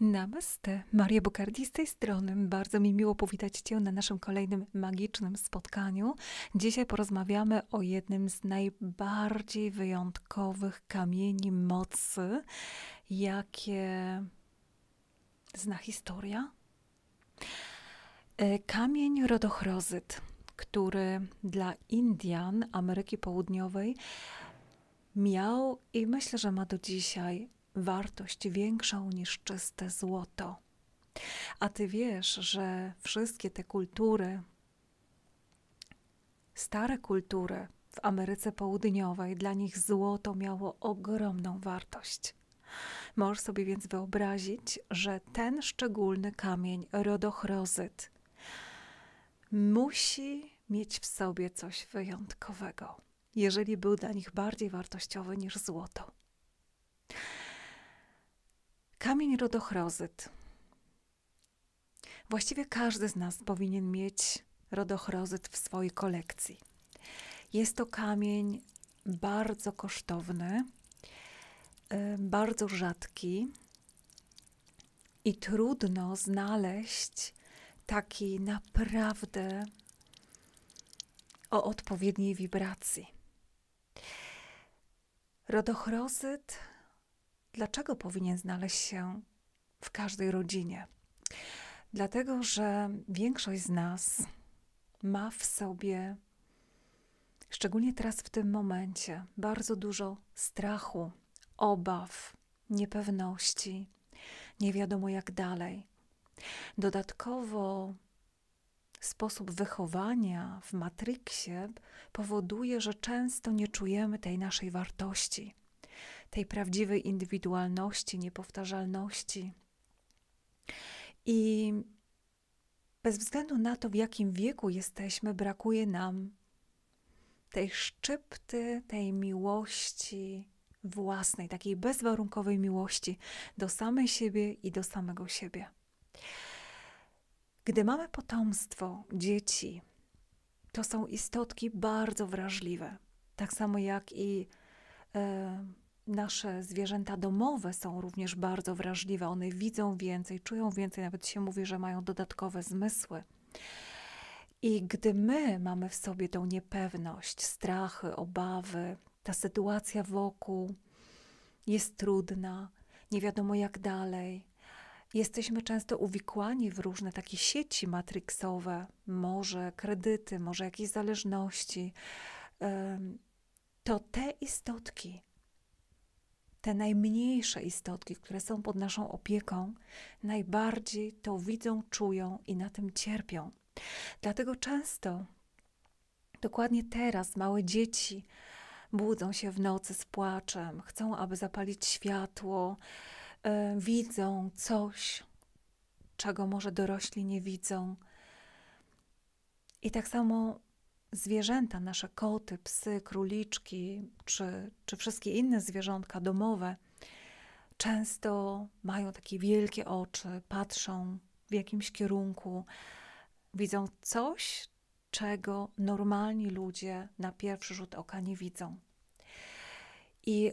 Namaste, Maria Bukardi z tej strony. Bardzo mi miło powitać Cię na naszym kolejnym magicznym spotkaniu. Dzisiaj porozmawiamy o jednym z najbardziej wyjątkowych kamieni mocy, jakie zna historia. E, kamień rodochrozyt, który dla Indian Ameryki Południowej miał i myślę, że ma do dzisiaj wartość większą niż czyste złoto. A ty wiesz, że wszystkie te kultury, stare kultury w Ameryce Południowej, dla nich złoto miało ogromną wartość. Możesz sobie więc wyobrazić, że ten szczególny kamień, rodochrozyt, musi mieć w sobie coś wyjątkowego, jeżeli był dla nich bardziej wartościowy niż złoto. Kamień rodochrozyt. Właściwie każdy z nas powinien mieć rodochrozyt w swojej kolekcji. Jest to kamień bardzo kosztowny, y, bardzo rzadki i trudno znaleźć taki naprawdę o odpowiedniej wibracji. Rodochrozyt dlaczego powinien znaleźć się w każdej rodzinie. Dlatego, że większość z nas ma w sobie, szczególnie teraz w tym momencie, bardzo dużo strachu, obaw, niepewności, nie wiadomo jak dalej. Dodatkowo sposób wychowania w matriksie powoduje, że często nie czujemy tej naszej wartości tej prawdziwej indywidualności, niepowtarzalności. I bez względu na to, w jakim wieku jesteśmy, brakuje nam tej szczypty, tej miłości własnej, takiej bezwarunkowej miłości do samej siebie i do samego siebie. Gdy mamy potomstwo, dzieci, to są istotki bardzo wrażliwe, tak samo jak i. Yy, Nasze zwierzęta domowe są również bardzo wrażliwe. One widzą więcej, czują więcej, nawet się mówi, że mają dodatkowe zmysły. I gdy my mamy w sobie tą niepewność, strachy, obawy, ta sytuacja wokół jest trudna, nie wiadomo jak dalej, jesteśmy często uwikłani w różne takie sieci matryksowe, może kredyty, może jakieś zależności, to te istotki te najmniejsze istotki, które są pod naszą opieką, najbardziej to widzą, czują i na tym cierpią. Dlatego często, dokładnie teraz, małe dzieci budzą się w nocy z płaczem, chcą, aby zapalić światło, yy, widzą coś, czego może dorośli nie widzą. I tak samo zwierzęta, nasze koty, psy, króliczki czy, czy wszystkie inne zwierzątka domowe, często mają takie wielkie oczy, patrzą w jakimś kierunku, widzą coś, czego normalni ludzie na pierwszy rzut oka nie widzą. I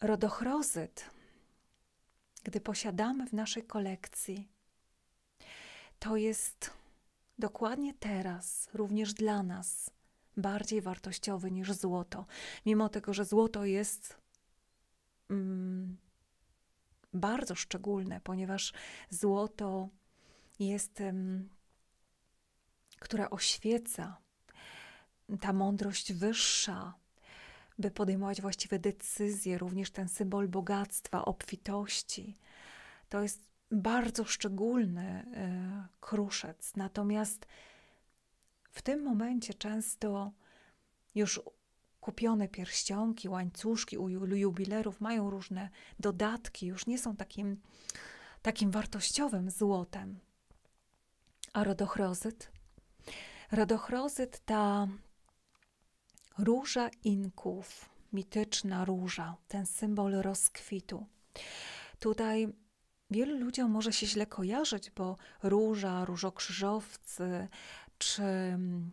rodochrozyt, gdy posiadamy w naszej kolekcji, to jest dokładnie teraz, również dla nas, bardziej wartościowy niż złoto. Mimo tego, że złoto jest mm, bardzo szczególne, ponieważ złoto jest, mm, które oświeca ta mądrość wyższa, by podejmować właściwe decyzje, również ten symbol bogactwa, obfitości. To jest bardzo szczególny e, kruszec. Natomiast w tym momencie często już kupione pierścionki, łańcuszki u jubilerów mają różne dodatki, już nie są takim, takim wartościowym złotem. A rodochrozyt? Rodochrozyt ta róża inków, mityczna róża, ten symbol rozkwitu. Tutaj wielu ludziom może się źle kojarzyć, bo róża, różokrzyżowcy czy mm,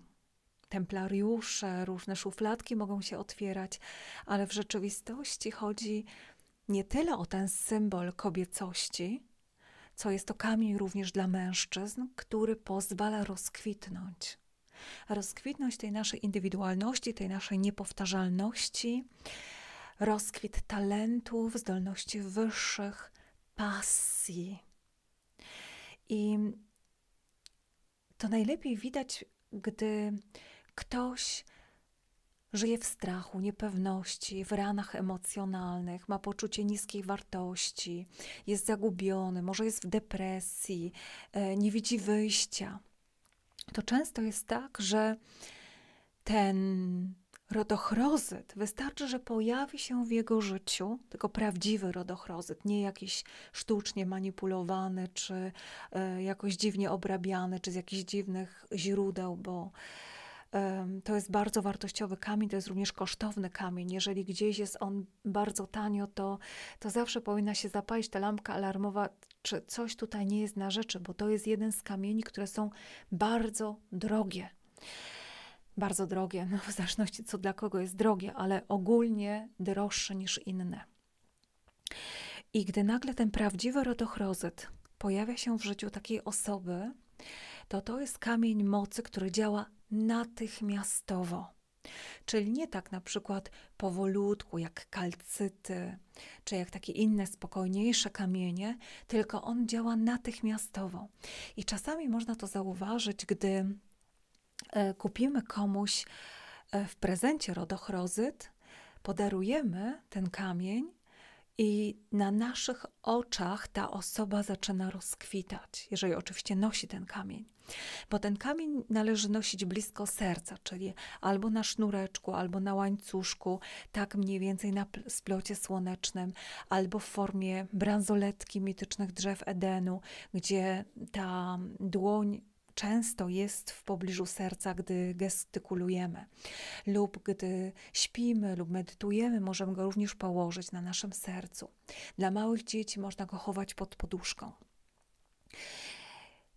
templariusze, różne szufladki mogą się otwierać, ale w rzeczywistości chodzi nie tyle o ten symbol kobiecości, co jest to kamień również dla mężczyzn, który pozwala rozkwitnąć. Rozkwitność tej naszej indywidualności, tej naszej niepowtarzalności, rozkwit talentów, zdolności wyższych, pasji. I to najlepiej widać, gdy ktoś żyje w strachu, niepewności, w ranach emocjonalnych, ma poczucie niskiej wartości, jest zagubiony, może jest w depresji, e, nie widzi wyjścia. To często jest tak, że ten rodochrozet, wystarczy, że pojawi się w jego życiu, tylko prawdziwy rodochrozet, nie jakiś sztucznie manipulowany, czy e, jakoś dziwnie obrabiany, czy z jakichś dziwnych źródeł, bo to jest bardzo wartościowy kamień, to jest również kosztowny kamień. Jeżeli gdzieś jest on bardzo tanio, to, to zawsze powinna się zapalić ta lampka alarmowa, czy coś tutaj nie jest na rzeczy, bo to jest jeden z kamieni, które są bardzo drogie bardzo drogie, no w zależności co dla kogo jest drogie, ale ogólnie droższe niż inne. I gdy nagle ten prawdziwy rodochrozet pojawia się w życiu takiej osoby, to to jest kamień mocy, który działa natychmiastowo. Czyli nie tak na przykład powolutku, jak kalcyty, czy jak takie inne spokojniejsze kamienie, tylko on działa natychmiastowo. I czasami można to zauważyć, gdy E, kupimy komuś e, w prezencie rodochrozyt, podarujemy ten kamień i na naszych oczach ta osoba zaczyna rozkwitać, jeżeli oczywiście nosi ten kamień. Bo ten kamień należy nosić blisko serca, czyli albo na sznureczku, albo na łańcuszku, tak mniej więcej na splocie słonecznym, albo w formie bransoletki mitycznych drzew Edenu, gdzie ta dłoń często jest w pobliżu serca, gdy gestykulujemy, lub gdy śpimy, lub medytujemy, możemy go również położyć na naszym sercu. Dla małych dzieci można go chować pod poduszką.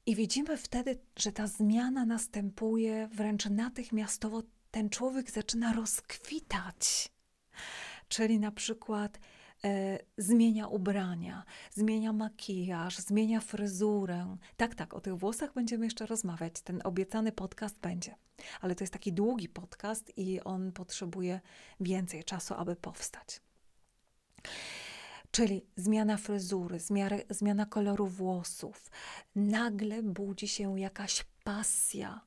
I widzimy wtedy, że ta zmiana następuje wręcz natychmiastowo. Ten człowiek zaczyna rozkwitać. Czyli na przykład E, zmienia ubrania, zmienia makijaż, zmienia fryzurę. Tak, tak, o tych włosach będziemy jeszcze rozmawiać. Ten obiecany podcast będzie. Ale to jest taki długi podcast i on potrzebuje więcej czasu, aby powstać. Czyli zmiana fryzury, zmiana, zmiana koloru włosów. Nagle budzi się jakaś pasja,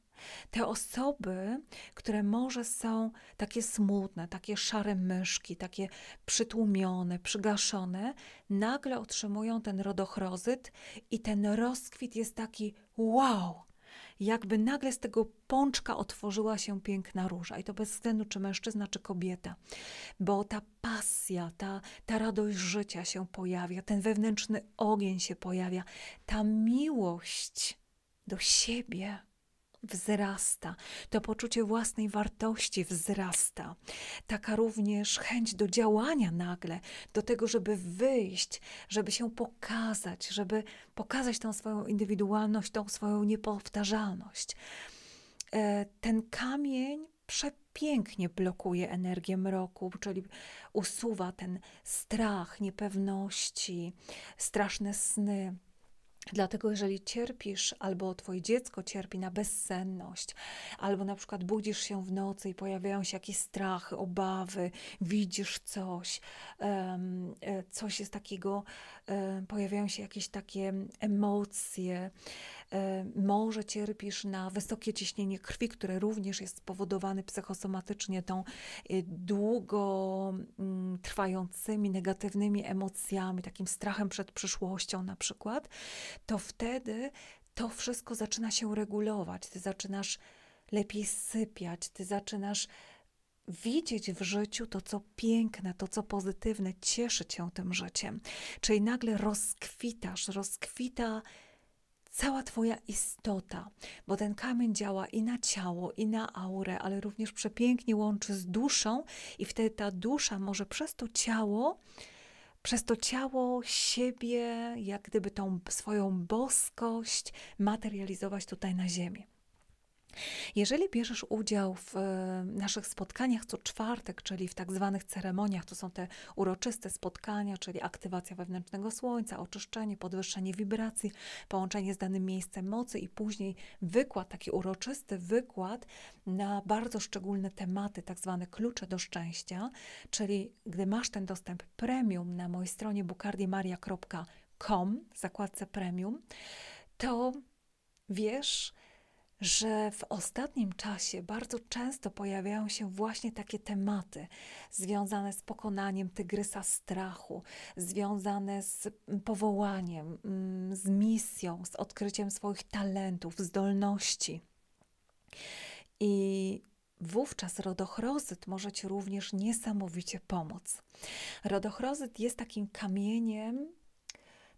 te osoby, które może są takie smutne, takie szare myszki, takie przytłumione, przygaszone, nagle otrzymują ten rodochrozyt i ten rozkwit jest taki wow! Jakby nagle z tego pączka otworzyła się piękna róża. I to bez względu, czy mężczyzna, czy kobieta. Bo ta pasja, ta, ta radość życia się pojawia, ten wewnętrzny ogień się pojawia, ta miłość do siebie wzrasta, to poczucie własnej wartości wzrasta, taka również chęć do działania nagle, do tego, żeby wyjść, żeby się pokazać, żeby pokazać tą swoją indywidualność, tą swoją niepowtarzalność. E, ten kamień przepięknie blokuje energię mroku, czyli usuwa ten strach, niepewności, straszne sny. Dlatego, jeżeli cierpisz, albo Twoje dziecko cierpi na bezsenność, albo na przykład budzisz się w nocy i pojawiają się jakieś strachy, obawy, widzisz coś, e, coś jest takiego, e, pojawiają się jakieś takie emocje, e, może cierpisz na wysokie ciśnienie krwi, które również jest spowodowane psychosomatycznie tą długo mm, trwającymi negatywnymi emocjami, takim strachem przed przyszłością na przykład to wtedy to wszystko zaczyna się regulować. Ty zaczynasz lepiej sypiać, ty zaczynasz widzieć w życiu to, co piękne, to, co pozytywne, cieszyć się tym życiem. Czyli nagle rozkwitasz, rozkwita cała Twoja istota, bo ten kamień działa i na ciało, i na aurę, ale również przepięknie łączy z duszą, i wtedy ta dusza może przez to ciało przez to ciało siebie, jak gdyby tą swoją boskość materializować tutaj na ziemi. Jeżeli bierzesz udział w e, naszych spotkaniach co czwartek, czyli w tak zwanych ceremoniach, to są te uroczyste spotkania, czyli aktywacja wewnętrznego słońca, oczyszczenie, podwyższenie wibracji, połączenie z danym miejscem mocy i później wykład, taki uroczysty wykład na bardzo szczególne tematy, tak zwane klucze do szczęścia, czyli gdy masz ten dostęp premium na mojej stronie bukardimaria.com, zakładce premium, to wiesz, że w ostatnim czasie bardzo często pojawiają się właśnie takie tematy związane z pokonaniem tygrysa strachu, związane z mm, powołaniem, mm, z misją, z odkryciem swoich talentów, zdolności. I Wówczas rodochrozyt może Ci również niesamowicie pomóc. Rodochrozyt jest takim kamieniem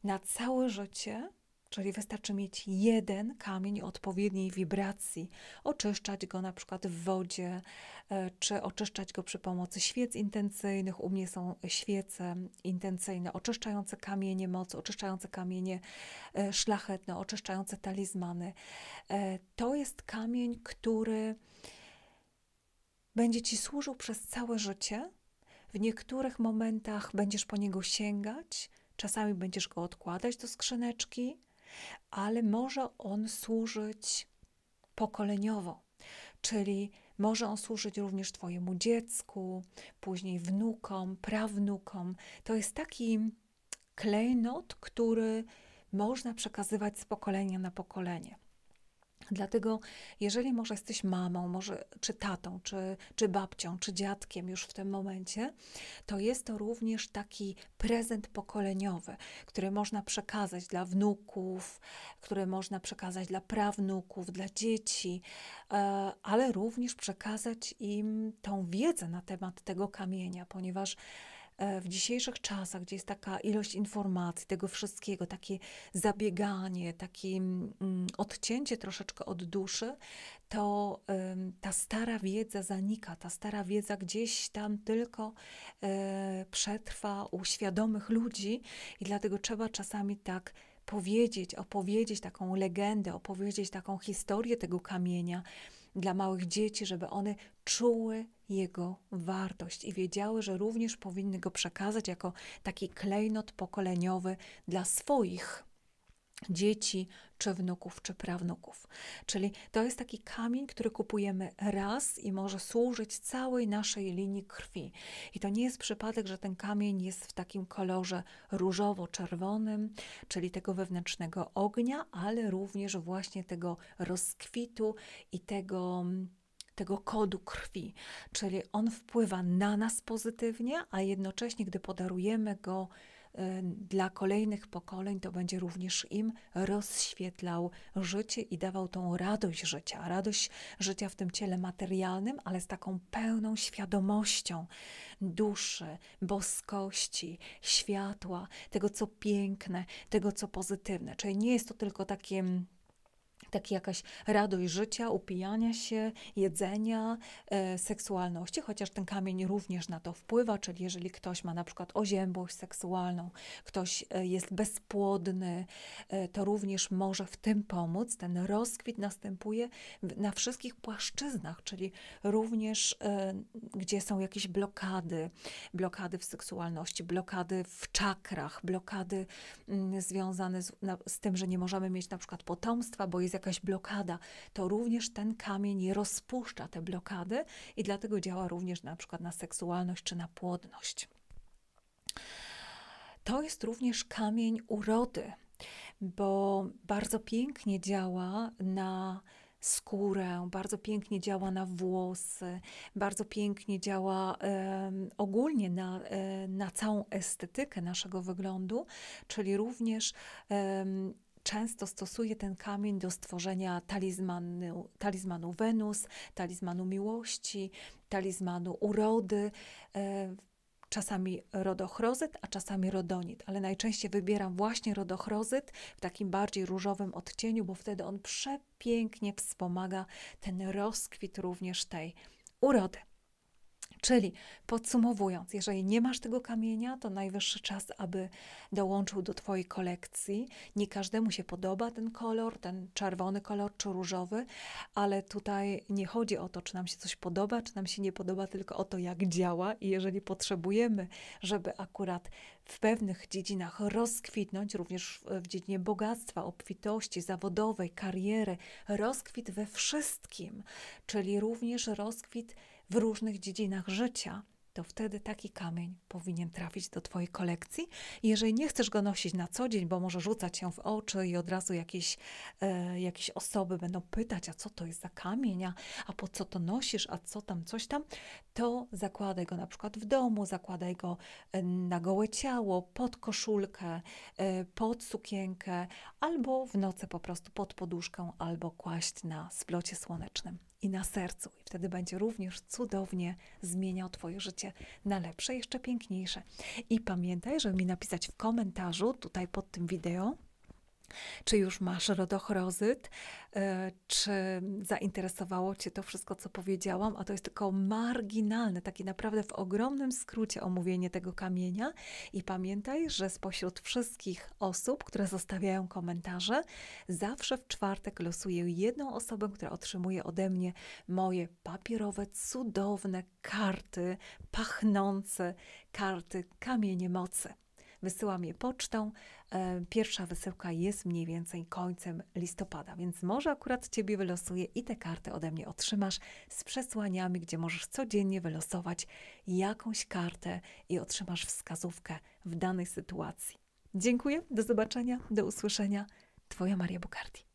na całe życie, Czyli wystarczy mieć jeden kamień odpowiedniej wibracji, oczyszczać go na przykład w wodzie, e, czy oczyszczać go przy pomocy świec intencyjnych. U mnie są świece intencyjne, oczyszczające kamienie mocy, oczyszczające kamienie e, szlachetne, oczyszczające talizmany. E, to jest kamień, który będzie ci służył przez całe życie. W niektórych momentach będziesz po niego sięgać, czasami będziesz go odkładać do skrzyneczki, ale może on służyć pokoleniowo, czyli może on służyć również Twojemu dziecku, później wnukom, prawnukom. To jest taki klejnot, który można przekazywać z pokolenia na pokolenie. Dlatego, jeżeli może jesteś mamą, może, czy tatą, czy, czy babcią, czy dziadkiem już w tym momencie, to jest to również taki prezent pokoleniowy, który można przekazać dla wnuków, który można przekazać dla prawnuków, dla dzieci, e, ale również przekazać im tą wiedzę na temat tego kamienia, ponieważ E, w dzisiejszych czasach, gdzie jest taka ilość informacji, tego wszystkiego, takie zabieganie, takie mm, odcięcie troszeczkę od duszy, to ta stara wiedza zanika, ta stara wiedza gdzieś tam tylko e, przetrwa u świadomych ludzi i dlatego trzeba czasami tak powiedzieć, opowiedzieć taką legendę, opowiedzieć taką historię tego kamienia, dla małych dzieci, żeby one czuły jego wartość i wiedziały, że również powinny go przekazać jako taki klejnot pokoleniowy dla swoich dzieci, czy wnuków, czy prawnuków. Czyli to jest taki kamień, który kupujemy raz i może służyć całej naszej linii krwi. I to nie jest przypadek, że ten kamień jest w takim kolorze różowo-czerwonym, czyli tego wewnętrznego ognia, ale również właśnie tego rozkwitu i tego tego kodu krwi, czyli on wpływa na nas pozytywnie, a jednocześnie, gdy podarujemy go dla kolejnych pokoleń to będzie również im rozświetlał życie i dawał tą radość życia, radość życia w tym ciele materialnym, ale z taką pełną świadomością duszy, boskości, światła, tego co piękne, tego co pozytywne. Czyli nie jest to tylko takim mm, tak jakaś radość życia, upijania się, jedzenia, e, seksualności, chociaż ten kamień również na to wpływa, czyli jeżeli ktoś ma na przykład oziębłość seksualną, ktoś e, jest bezpłodny, e, to również może w tym pomóc. Ten rozkwit następuje na wszystkich płaszczyznach, czyli również e, gdzie są jakieś blokady, blokady w seksualności, blokady w czakrach, blokady m, mm, związane z, na, z, tym, że nie możemy mieć na przykład potomstwa, bo jest jakaś blokada, to również ten kamień rozpuszcza te blokady i dlatego działa również na przykład na seksualność czy na płodność. To jest również kamień urody, bo bardzo pięknie działa na skórę, bardzo pięknie działa na włosy, bardzo pięknie działa e, ogólnie na, e, na całą estetykę naszego wyglądu, czyli również e, często stosuje ten kamień do stworzenia talizmanu, talizmanu Wenus, talizmanu miłości, talizmanu urody. E, czasami rodochrozyt, a czasami rodonit, ale najczęściej wybieram właśnie rodochrozyt w takim bardziej różowym odcieniu, bo wtedy on przepięknie wspomaga ten rozkwit również tej urody. Czyli podsumowując, jeżeli nie masz tego kamienia, to najwyższy czas, aby dołączył do Twojej kolekcji. Nie każdemu się podoba ten kolor, ten czerwony kolor czy różowy, ale tutaj nie chodzi o to, czy nam się coś podoba, czy nam się nie podoba, tylko o to, jak działa. I jeżeli potrzebujemy, żeby akurat w pewnych dziedzinach rozkwitnąć, również w dziedzinie bogactwa, obfitości zawodowej, kariery, rozkwit we wszystkim, czyli również rozkwit w różnych dziedzinach życia, to wtedy taki kamień powinien trafić do Twojej kolekcji. Jeżeli nie chcesz go nosić na co dzień, bo może rzucać się w oczy i od razu jakieś, e, jakieś osoby będą pytać, a co to jest za kamień, a, po co to nosisz, a co tam, coś tam, to zakładaj go na przykład w domu, zakładaj go e, na gołe ciało, pod koszulkę, e, pod sukienkę, albo w nocy po prostu pod poduszkę, albo kłaść na splocie słonecznym i na sercu. I wtedy będzie również cudownie zmieniał Twoje życie na lepsze, jeszcze piękniejsze. I pamiętaj, żeby mi napisać w komentarzu tutaj pod tym wideo, czy już masz rodochrozyt? E, czy zainteresowało Cię to wszystko, co powiedziałam? A to jest tylko marginalne, takie naprawdę w ogromnym skrócie omówienie tego kamienia. I pamiętaj, że spośród wszystkich osób, które zostawiają komentarze, zawsze w czwartek losuję jedną osobę, która otrzymuje ode mnie moje papierowe, cudowne karty, pachnące karty kamienie mocy wysyłam je pocztą. E, pierwsza wysyłka jest mniej więcej końcem listopada, więc może akurat Ciebie wylosuję i te karty ode mnie otrzymasz z przesłaniami, gdzie możesz codziennie wylosować jakąś kartę i otrzymasz wskazówkę w danej sytuacji. Dziękuję, do zobaczenia, do usłyszenia. Twoja Maria Bukardi.